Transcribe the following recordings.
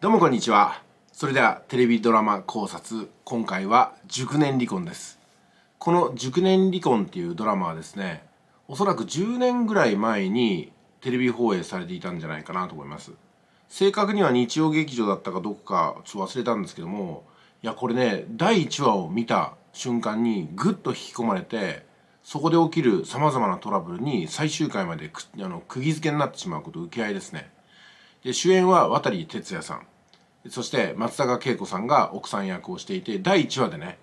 どうもこんにちはそれではテレビドラマ考察今回は熟年離婚ですこの熟年離婚っていうドラマはですねおそらく10年ぐらい前にテレビ放映されていたんじゃないかなと思います正確には日曜劇場だったかどこかちょっと忘れたんですけどもいやこれね第1話を見た瞬間にぐっと引き込まれてそこで起きる様々なトラブルに最終回までくあの釘付けになってしまうこと受け合いですね主演は渡哲也さんそして松坂慶子さんが奥さん役をしていて第1話でね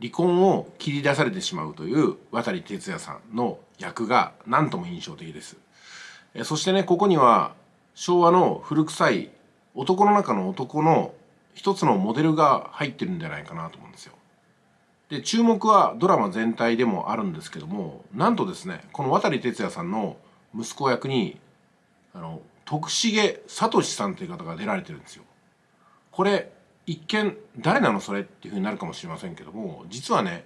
離婚を切り出されてしまうという渡哲也さんの役が何とも印象的ですそしてねここには昭和の古臭い男の中の男の一つのモデルが入ってるんじゃないかなと思うんですよで注目はドラマ全体でもあるんですけどもなんとですねこの渡哲也さんの息子役にあの徳重聡さんという方が出られてるんですよ。これ一見誰なのそれっていうふうになるかもしれませんけども実はね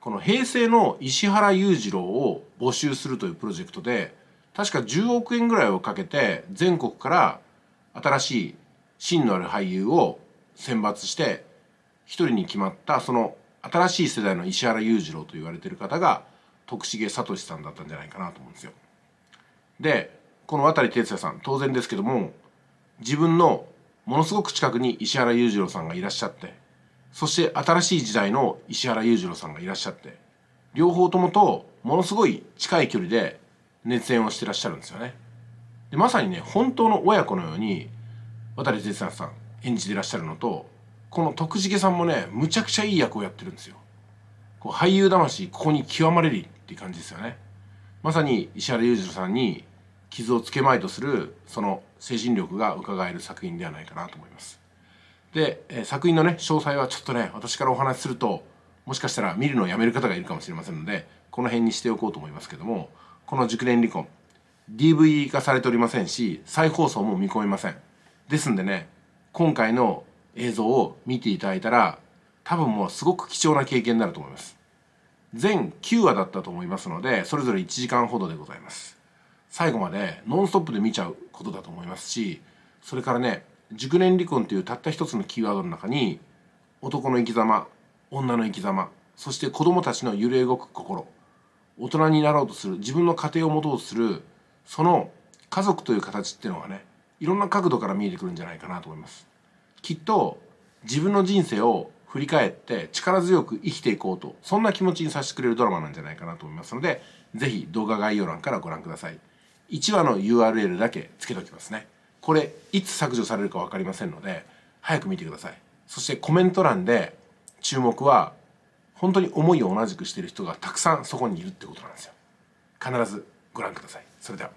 この平成の石原裕次郎を募集するというプロジェクトで確か10億円ぐらいをかけて全国から新しい芯のある俳優を選抜して1人に決まったその新しい世代の石原裕次郎と言われてる方が徳重聡さんだったんじゃないかなと思うんですよ。でこの渡哲也さん当然ですけども自分のものすごく近くに石原裕次郎さんがいらっしゃってそして新しい時代の石原裕次郎さんがいらっしゃって両方ともとものすごい近い距離で熱演をしてらっしゃるんですよねでまさにね本当の親子のように渡哲也さん演じてらっしゃるのとこの徳重さんもねむちゃくちゃいい役をやってるんですよこう俳優魂ここに極まれりっていう感じですよねまさに石原裕次郎さんに傷をつけまいとするその精神力が伺える作品ではないかなと思いますで、え作品のね詳細はちょっとね私からお話しするともしかしたら見るのをやめる方がいるかもしれませんのでこの辺にしておこうと思いますけどもこの熟年離婚 d v 化されておりませんし再放送も見込めませんですんでね今回の映像を見ていただいたら多分もうすごく貴重な経験になると思います全9話だったと思いますのでそれぞれ1時間ほどでございます最後までノンストップで見ちゃうことだと思いますしそれからね熟年離婚というたった一つのキーワードの中に男の生き様女の生き様そして子供たちの揺れ動く心大人になろうとする自分の家庭を持とうとするその家族という形っていうのがねいろんな角度から見えてくるんじゃないかなと思いますきっと自分の人生を振り返って力強く生きていこうとそんな気持ちにさせてくれるドラマなんじゃないかなと思いますので是非動画概要欄からご覧ください。1話の URL だけつけときますねこれいつ削除されるか分かりませんので早く見てくださいそしてコメント欄で注目は本当に思いを同じくしている人がたくさんそこにいるってことなんですよ必ずご覧くださいそれでは